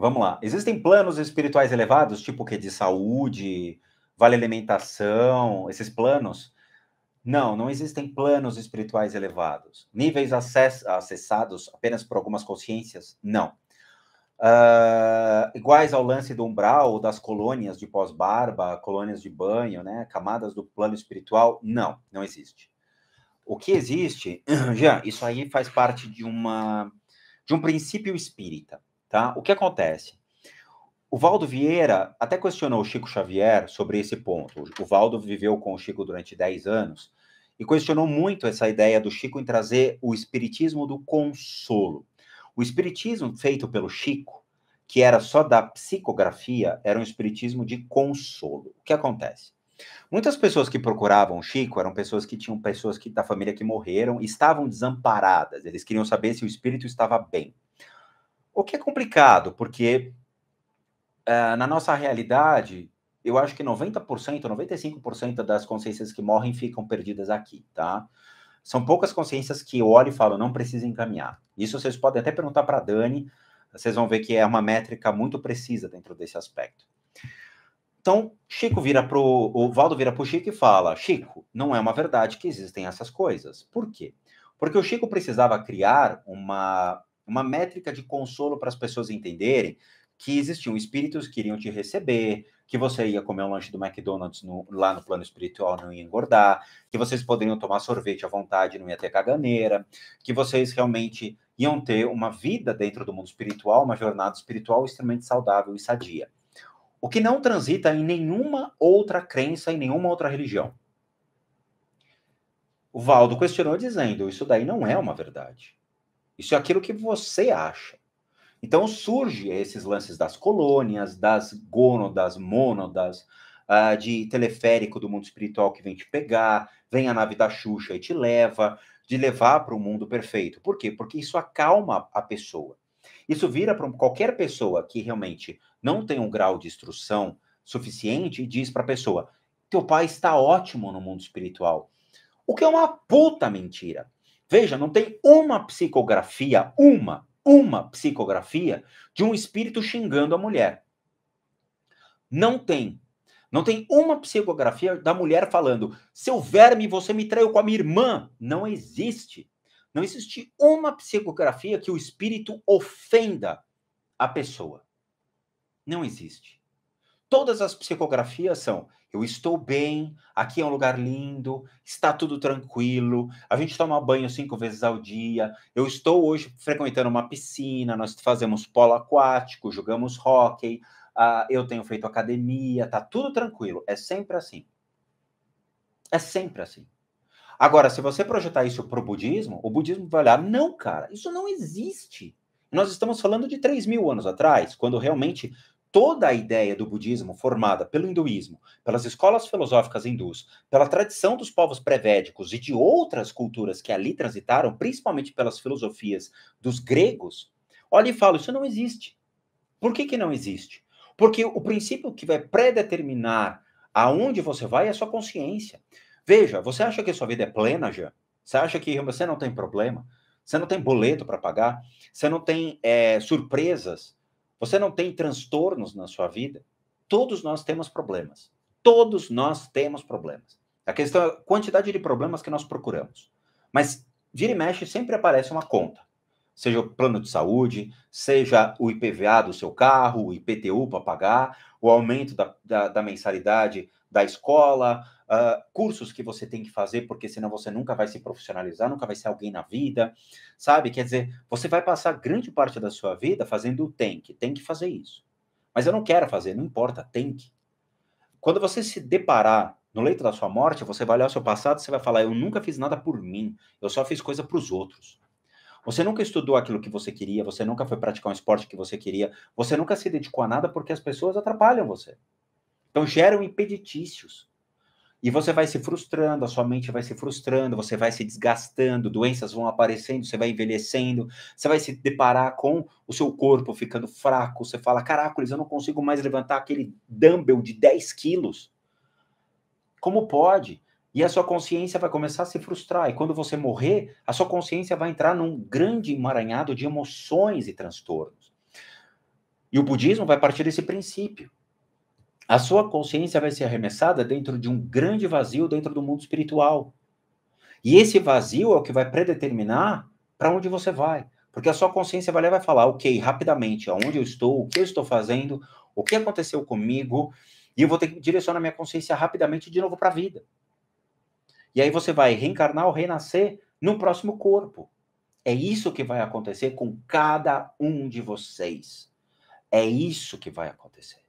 Vamos lá. Existem planos espirituais elevados, tipo que de saúde, vale alimentação, esses planos? Não, não existem planos espirituais elevados. Níveis acess acessados apenas por algumas consciências? Não. Uh, iguais ao lance do umbral ou das colônias de pós-barba, colônias de banho, né? Camadas do plano espiritual? Não, não existe. O que existe, já, isso aí faz parte de uma de um princípio espírita. Tá? O que acontece? O Valdo Vieira até questionou o Chico Xavier sobre esse ponto. O Valdo viveu com o Chico durante 10 anos e questionou muito essa ideia do Chico em trazer o espiritismo do consolo. O espiritismo feito pelo Chico, que era só da psicografia, era um espiritismo de consolo. O que acontece? Muitas pessoas que procuravam o Chico eram pessoas que tinham pessoas que, da família que morreram e estavam desamparadas. Eles queriam saber se o espírito estava bem. O que é complicado, porque uh, na nossa realidade, eu acho que 90%, 95% das consciências que morrem ficam perdidas aqui, tá? São poucas consciências que eu olho e falo, não precisa encaminhar. Isso vocês podem até perguntar para a Dani, vocês vão ver que é uma métrica muito precisa dentro desse aspecto. Então, Chico vira pro. O Valdo vira pro Chico e fala: Chico, não é uma verdade que existem essas coisas. Por quê? Porque o Chico precisava criar uma uma métrica de consolo para as pessoas entenderem que existiam espíritos que iriam te receber, que você ia comer um lanche do McDonald's no, lá no plano espiritual, não ia engordar, que vocês poderiam tomar sorvete à vontade, não ia ter caganeira, que vocês realmente iam ter uma vida dentro do mundo espiritual, uma jornada espiritual extremamente saudável e sadia. O que não transita em nenhuma outra crença, em nenhuma outra religião. O Valdo questionou dizendo: isso daí não é uma verdade. Isso é aquilo que você acha. Então surge esses lances das colônias, das gônodas, mônodas, uh, ah, de teleférico do mundo espiritual que vem te pegar, vem a nave da Xuxa e te leva, de levar para o mundo perfeito. Por quê? Porque isso acalma a pessoa. Isso vira para qualquer pessoa que realmente não tem um grau de instrução suficiente e diz para a pessoa: teu pai está ótimo no mundo espiritual. O que é uma puta mentira. Veja, não tem uma psicografia, uma, uma psicografia de um espírito xingando a mulher. Não tem. Não tem uma psicografia da mulher falando: seu verme, você me traiu com a minha irmã. Não existe. Não existe uma psicografia que o espírito ofenda a pessoa. Não existe. Todas as psicografias são: eu estou bem, aqui é um lugar lindo, está tudo tranquilo, a gente toma banho cinco vezes ao dia, eu estou hoje frequentando uma piscina, nós fazemos polo aquático, jogamos hóquei, uh, ah, eu tenho feito academia, Está tudo tranquilo. É sempre assim. É sempre assim. Agora, se você projetar isso para o budismo, o budismo vai olhar, não, cara, isso não existe. Nós estamos falando de 3 mil anos atrás, quando realmente toda a ideia do budismo, formada pelo hinduísmo, pelas escolas filosóficas hindus, pela tradição dos povos pré-védicos e de outras culturas que ali transitaram, principalmente pelas filosofias dos gregos, olha e fala: isso não existe. Por que, que não existe? Porque o princípio que vai predeterminar aonde você vai é a sua consciência. Veja, você acha que a sua vida é plena, já? Você acha que você não tem problema? Você não tem boleto para pagar? Você não tem é, surpresas? Você não tem transtornos na sua vida? Todos nós temos problemas. Todos nós temos problemas. A questão é a quantidade de problemas que nós procuramos. Mas vira e mexe sempre aparece uma conta. Seja o plano de saúde, seja o IPVA do seu carro, o IPTU para pagar, o aumento da, da, da mensalidade da escola, uh, cursos que você tem que fazer, porque senão você nunca vai se profissionalizar, nunca vai ser alguém na vida, sabe? Quer dizer, você vai passar grande parte da sua vida fazendo o tem que, tem que fazer isso. Mas eu não quero fazer, não importa, tem que. Quando você se deparar no leito da sua morte, você vai olhar o seu passado e você vai falar: eu nunca fiz nada por mim, eu só fiz coisa para os outros. Você nunca estudou aquilo que você queria, você nunca foi praticar um esporte que você queria, você nunca se dedicou a nada porque as pessoas atrapalham você. Então geram impeditícios. E você vai se frustrando, a sua mente vai se frustrando, você vai se desgastando, doenças vão aparecendo, você vai envelhecendo, você vai se deparar com o seu corpo ficando fraco, você fala, caracoles, eu não consigo mais levantar aquele dumbbell de 10 quilos. Como pode? E a sua consciência vai começar a se frustrar, e quando você morrer, a sua consciência vai entrar num grande emaranhado de emoções e transtornos. E o budismo vai partir desse princípio a sua consciência vai ser arremessada dentro de um grande vazio dentro do mundo espiritual. E esse vazio é o que vai predeterminar para onde você vai. Porque a sua consciência vai lá e vai falar, ok, rapidamente, aonde eu estou, o que eu estou fazendo, o que aconteceu comigo, e eu vou ter que direcionar minha consciência rapidamente de novo para a vida. E aí você vai reencarnar ou renascer no próximo corpo. É isso que vai acontecer com cada um de vocês. É isso que vai acontecer.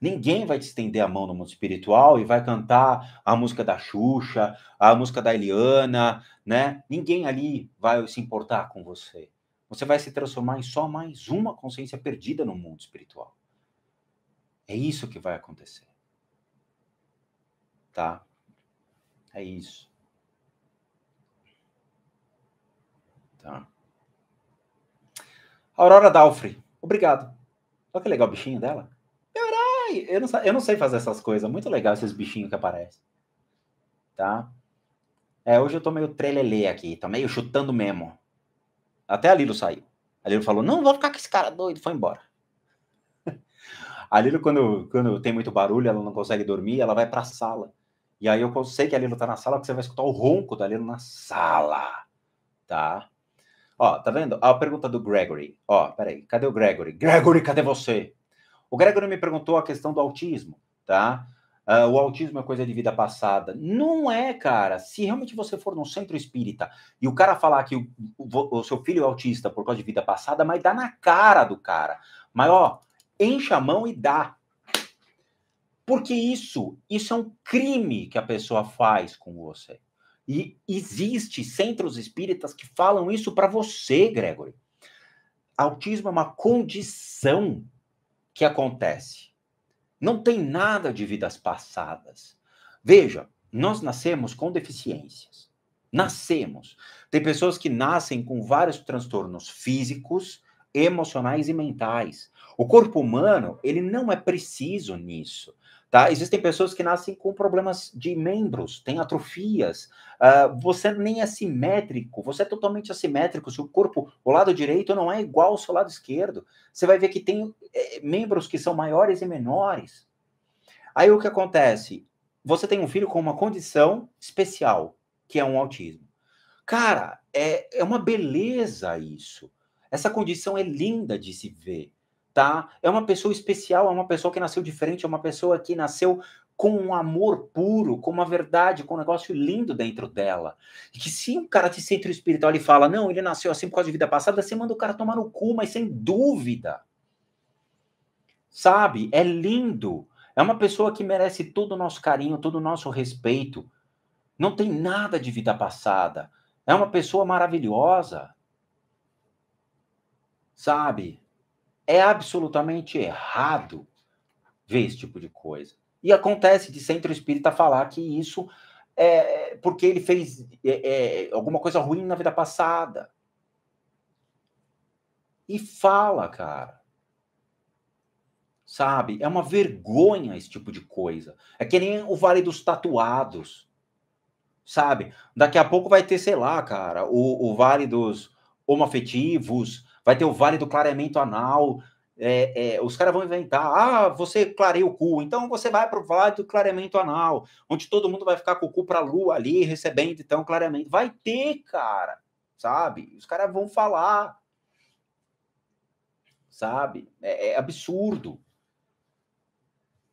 Ninguém vai te estender a mão no mundo espiritual e vai cantar a música da Xuxa, a música da Eliana, né? Ninguém ali vai se importar com você. Você vai se transformar em só mais uma consciência perdida no mundo espiritual. É isso que vai acontecer. Tá? É isso. Tá. Aurora Dalfrey, obrigado. Olha que legal o bichinho dela. Eu era eu não, eu não sei fazer essas coisas. Muito legal esses bichinhos que aparecem. Tá? É, hoje eu tô meio trelelê aqui, tô meio chutando mesmo. Até a Lilo saiu. A Lilo falou, não, vou ficar com esse cara doido, foi embora. a Lilo, quando, quando tem muito barulho, ela não consegue dormir, ela vai pra sala. E aí eu sei que a Lilo tá na sala, porque você vai escutar o ronco da Lilo na sala. Tá? Ó, tá vendo? A pergunta do Gregory. Ó, peraí, cadê o Gregory? Gregory, cadê você? O Gregory me perguntou a questão do autismo, tá? Uh, o autismo é coisa de vida passada. Não é, cara. Se realmente você for num centro espírita e o cara falar que o, o, o seu filho é autista por causa de vida passada, mas dá na cara do cara. Mas, ó, enche a mão e dá. Porque isso, isso é um crime que a pessoa faz com você. E existe centros espíritas que falam isso para você, Gregory. Autismo é uma condição que acontece? Não tem nada de vidas passadas. Veja, nós nascemos com deficiências. Nascemos. Tem pessoas que nascem com vários transtornos físicos, emocionais e mentais. O corpo humano, ele não é preciso nisso. Tá? Existem pessoas que nascem com problemas de membros, têm atrofias. Uh, você nem é simétrico, você é totalmente assimétrico. Seu corpo, o lado direito não é igual ao seu lado esquerdo. Você vai ver que tem é, membros que são maiores e menores. Aí o que acontece? Você tem um filho com uma condição especial, que é um autismo. Cara, é, é uma beleza isso. Essa condição é linda de se ver tá? É uma pessoa especial, é uma pessoa que nasceu diferente, é uma pessoa que nasceu com um amor puro, com uma verdade, com um negócio lindo dentro dela. E que se um cara de centro espiritual ele fala, não, ele nasceu assim por causa de vida passada, você manda o cara tomar no cu, mas sem dúvida. Sabe? É lindo. É uma pessoa que merece todo o nosso carinho, todo o nosso respeito. Não tem nada de vida passada. É uma pessoa maravilhosa. Sabe? É absolutamente errado ver esse tipo de coisa. E acontece de centro espírita falar que isso é, é porque ele fez é, é, alguma coisa ruim na vida passada. E fala, cara. Sabe? É uma vergonha esse tipo de coisa. É que nem o Vale dos Tatuados. Sabe? Daqui a pouco vai ter, sei lá, cara, o, o Vale dos Homoafetivos, vai ter o vale do clareamento anal. É, é, os caras vão inventar, ah, você clareia o cu, então você vai para o vale do clareamento anal, onde todo mundo vai ficar com o cu para a lua ali, recebendo então clareamento. Vai ter, cara, sabe? Os caras vão falar, sabe? É, é absurdo,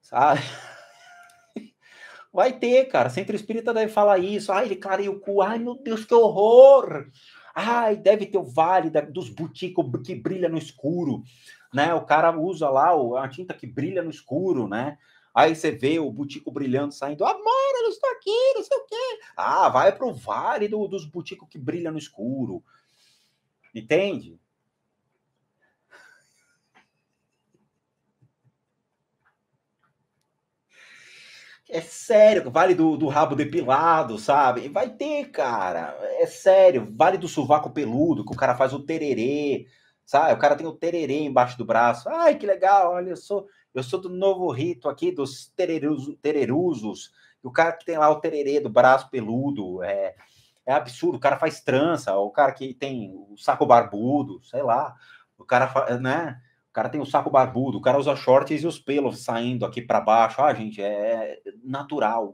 sabe? Vai ter, cara. Centro Espírita deve falar isso. Ah, ele clareia o cu. Ai, meu Deus, que horror! Ai, deve ter o vale da, dos boutiques que brilha no escuro, né? O cara usa lá o, a tinta que brilha no escuro, né? Aí você vê o butico brilhando saindo, amor, eu não estou aqui, não sei o quê. Ah, vai pro vale do, dos boutiques que brilha no escuro. Entende? É sério, vale do, do rabo depilado, sabe? Vai ter, cara. É sério, vale do sovaco peludo, que o cara faz o tererê, sabe? O cara tem o tererê embaixo do braço. Ai, que legal, olha, eu sou, eu sou do novo rito aqui, dos tereruso, tererusos. O cara que tem lá o tererê do braço peludo, é, é absurdo. O cara faz trança, o cara que tem o saco barbudo, sei lá. O cara, faz, né? O cara tem o saco barbudo, o cara usa shorts e os pelos saindo aqui para baixo. Ah, gente, é natural.